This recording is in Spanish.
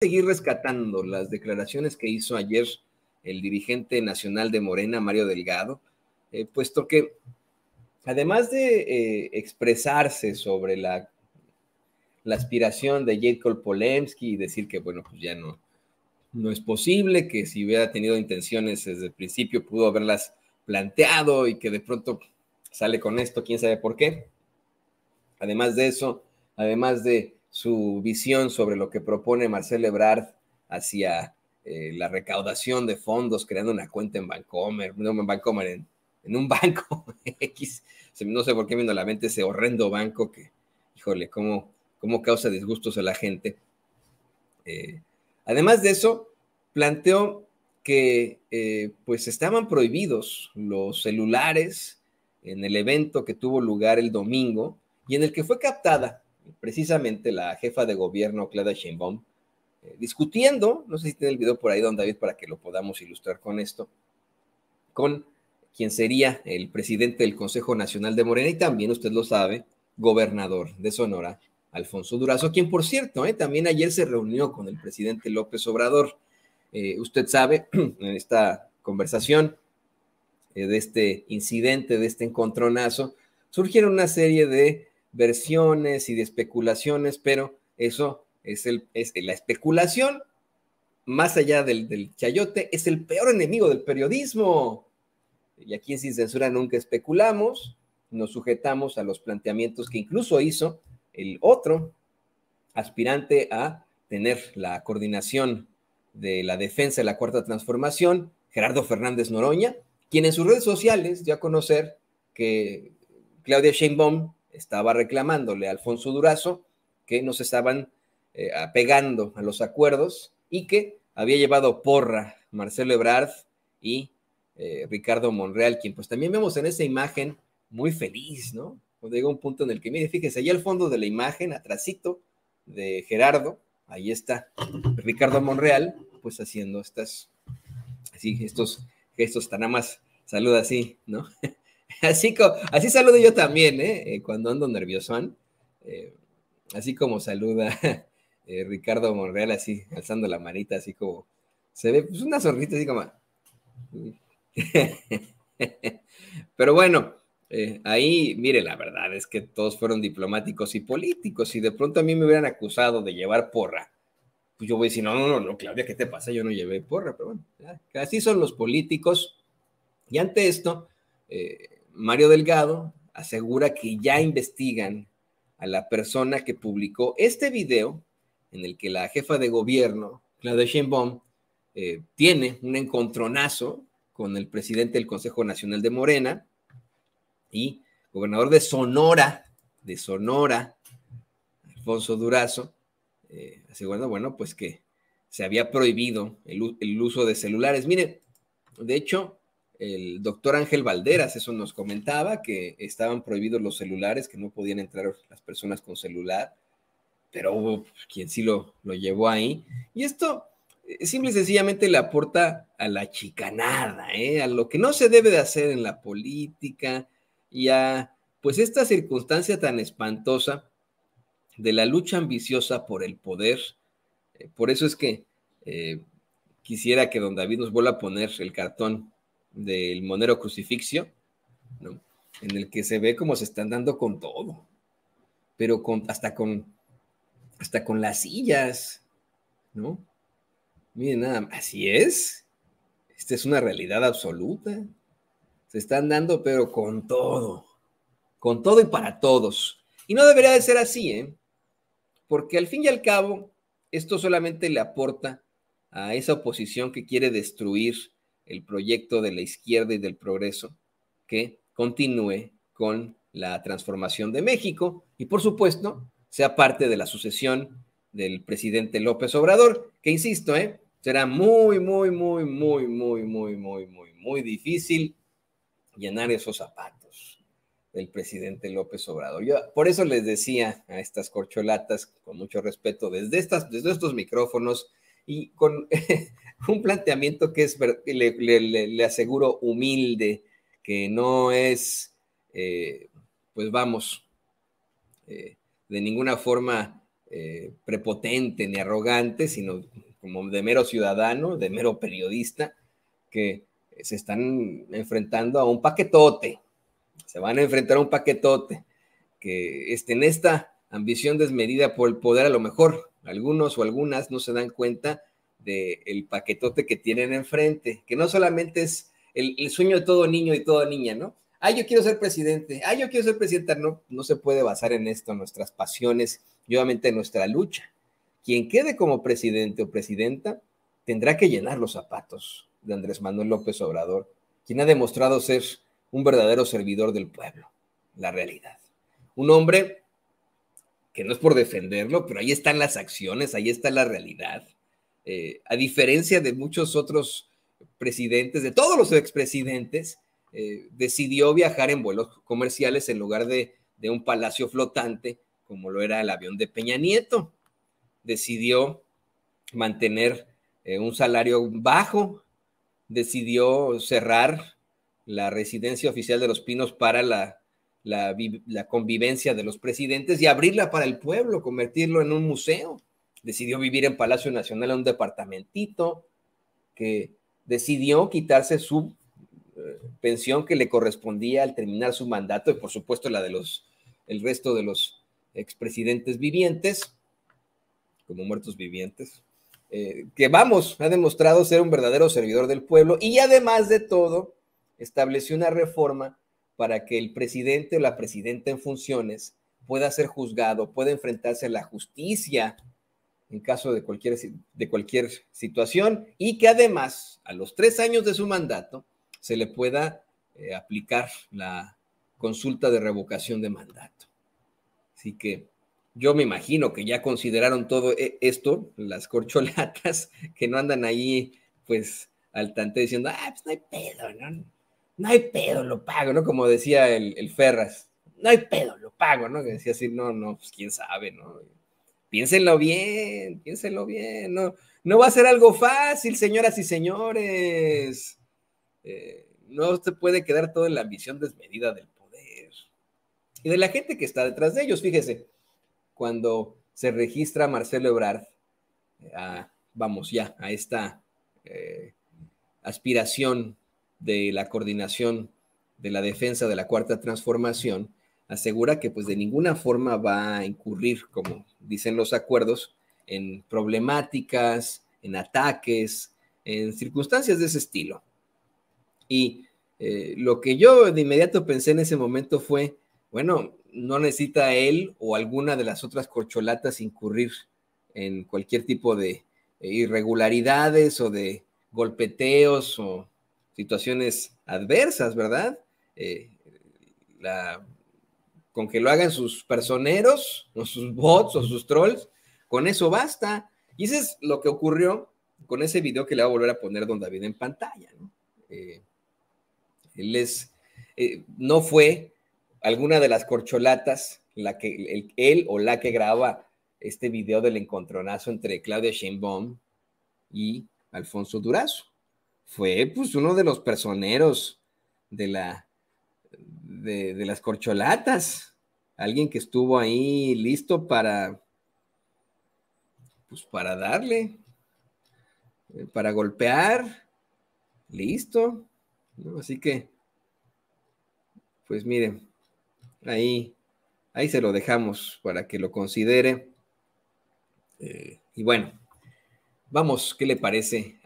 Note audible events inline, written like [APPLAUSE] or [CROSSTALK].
seguir rescatando las declaraciones que hizo ayer el dirigente nacional de Morena, Mario Delgado, eh, puesto que además de eh, expresarse sobre la, la aspiración de Jacob Polemski y decir que, bueno, pues ya no, no es posible, que si hubiera tenido intenciones desde el principio pudo haberlas planteado y que de pronto sale con esto, quién sabe por qué. Además de eso, además de su visión sobre lo que propone Marcel Ebrard hacia eh, la recaudación de fondos, creando una cuenta en Bancomer, no en Bancomer, en, un [LAUGHS] banco X. no sé por qué viene a la mente ese horrendo banco que, híjole, cómo, causa disgustos a la gente. Eh, además de eso, planteó que eh, pues estaban prohibidos los celulares en el evento que tuvo lugar el domingo y en el que fue captada precisamente la jefa de gobierno, Clara Sheinbaum, eh, discutiendo, no sé si tiene el video por ahí, don David, para que lo podamos ilustrar con esto, con quien sería el presidente del Consejo Nacional de Morena y también, usted lo sabe, gobernador de Sonora, Alfonso Durazo, quien, por cierto, eh, también ayer se reunió con el presidente López Obrador. Eh, usted sabe, [CLEARS THROAT] en esta conversación de este incidente, de este encontronazo, surgieron una serie de versiones y de especulaciones, pero eso es, la especulación, más allá del, del chayote, es el peor enemigo del periodismo. Y aquí en Sin Censura nunca especulamos, nos sujetamos a los planteamientos que incluso hizo el otro aspirante a tener la coordinación de la defensa de la cuarta transformación, Gerardo Fernández Noroña, quien en sus redes sociales dio a conocer que Claudia Sheinbaum estaba reclamándole a Alfonso Durazo que no se estaban eh, apegando a los acuerdos y que había llevado porra Marcelo Ebrard y eh, Ricardo Monreal, quien pues también vemos en esa imagen muy feliz, ¿no? Cuando llega un punto en el que, mire, fíjese, ahí al fondo de la imagen, atrasito de Gerardo, ahí está Ricardo Monreal, pues haciendo estas, así, estos gestos tan amas saluda así, ¿no? [LAUGHS] Así, así saludo yo también, ¿eh? eh cuando ando nervioso, eh, así como saluda [LAUGHS] eh, Ricardo Monreal, así, alzando la manita, así como. Se ve pues, una sonrisa así como. [LAUGHS] Pero bueno, ahí, mire, la verdad es que todos fueron diplomáticos y políticos. y de pronto a mí me hubieran acusado de llevar porra, pues yo voy a decir, no, no, no, Claudia, ¿qué te pasa? Yo no llevé porra, pero bueno, así son los políticos. Y ante esto, eh, Mario Delgado asegura que ya investigan a la persona que publicó este video en el que la jefa de gobierno, Claudia Sheinbaum, eh, tiene un encontronazo con el presidente del Consejo Nacional de Morena y gobernador de Sonora, de Sonora, Alfonso Durazo, eh, asegurando, bueno, pues que se había prohibido el, el uso de celulares. Mire, de hecho, el doctor Ángel Valderas, eso nos comentaba, que estaban prohibidos los celulares, que no podían entrar las personas con celular, pero hubo quien sí lo, lo llevó ahí. Y esto eh, simple y sencillamente le aporta a la chicanada, ¿eh? a lo que no se debe de hacer en la política y a pues esta circunstancia tan espantosa de la lucha ambiciosa por el poder. Eh, por eso es que quisiera que don David nos vuelva a poner el cartón del Monero Crucifixio, ¿no? en el que se ve como se están dando con todo, pero con, hasta, con, hasta con las sillas, ¿no? Miren, nada, así es. Esta es una realidad absoluta. Se están dando, pero con todo. Con todo y para todos. Y no debería de ser así, ¿eh? Porque al fin y al cabo, esto solamente le aporta a esa oposición que quiere destruir el proyecto de la izquierda y del progreso que continúe con la transformación de México y, por supuesto, sea parte de la sucesión del presidente López Obrador, que, insisto, ¿eh? será muy, muy, muy, muy, muy, muy, muy, muy, muy difícil llenar esos zapatos del presidente López Obrador. Yo por eso les decía a estas corcholatas, con mucho respeto, desde, estas, desde estos micrófonos y con [LAUGHS] [LAUGHS] un planteamiento que es, le, aseguro, humilde, que no es, eh, pues vamos, eh, de ninguna forma eh, prepotente ni arrogante, sino como de mero ciudadano, de mero periodista, que se están enfrentando a un paquetote, se van a enfrentar a un paquetote, que este, en esta ambición desmedida por el poder, a lo mejor algunos o algunas no se dan cuenta del paquetote que tienen enfrente, que no solamente es el, sueño de todo niño y toda niña, ¿no? Ah, yo quiero ser presidente, ah, yo quiero ser presidenta, no, no se puede basar en esto, nuestras pasiones y obviamente nuestra lucha. Quien quede como presidente o presidenta tendrá que llenar los zapatos de Andrés Manuel López Obrador, quien ha demostrado ser un verdadero servidor del pueblo, la realidad. Un hombre que no es por defenderlo, pero ahí están las acciones, ahí está la realidad eh, a diferencia de muchos otros presidentes, de todos los expresidentes, eh, decidió viajar en vuelos comerciales en lugar de, de un palacio flotante, como lo era el avión de Peña Nieto. Decidió mantener eh, un salario bajo, decidió cerrar la residencia oficial de los Pinos para la, la, convivencia de los presidentes y abrirla para el pueblo, convertirlo en un museo decidió vivir en Palacio Nacional en un departamentito, que decidió quitarse su eh, pensión que le correspondía al terminar su mandato y por supuesto la de los el resto de los expresidentes vivientes, como muertos vivientes, eh, que vamos, ha demostrado ser un verdadero servidor del pueblo y además de todo, estableció una reforma para que el presidente o la presidenta en funciones pueda ser juzgado, pueda enfrentarse a la justicia en caso de cualquier, de cualquier situación y que además a los tres años de su mandato se le pueda eh, aplicar la consulta de revocación de mandato. Así que yo me imagino que ya consideraron todo eh, esto, las corcholatas [LAUGHS] que no andan ahí pues al tante diciendo, ah, pues no hay pedo, ¿no? No hay pedo, lo pago, ¿no? Como decía el, el Ferras, no hay pedo, lo pago, ¿no? Que decía así, no, no, pues quién sabe, ¿no? Piénsenlo bien, piénsenlo bien. No, va a ser algo fácil, señoras y señores. Eh, no se puede quedar todo en la ambición desmedida del poder y de la gente que está detrás de ellos. Fíjese, cuando se registra Marcelo Ebrard, eh, a, vamos ya, a esta eh, aspiración de la coordinación de la defensa de la cuarta transformación, asegura que pues de ninguna forma va a incurrir, como dicen los acuerdos, en problemáticas, en ataques, en circunstancias de ese estilo. Y eh, lo que yo de inmediato pensé en ese momento fue, bueno, no necesita él o alguna de las otras corcholatas incurrir en cualquier tipo de irregularidades o de golpeteos o situaciones adversas, ¿verdad? Eh, la con que lo hagan sus personeros o sus bots o sus trolls, con eso basta. Y eso es lo que ocurrió con ese video que le va a volver a poner don David en pantalla. ¿no? Eh, él es, eh, no fue alguna de las corcholatas la que él o la que graba este video del encontronazo entre Claudia Sheinbaum y Alfonso Durazo. Fue pues uno de los personeros de la de las corcholatas alguien que estuvo ahí listo para, pues para darle, eh, para golpear, listo. Así que, pues miren, ahí, ahí se lo dejamos para que lo considere. Eh, y bueno, vamos, ¿qué le parece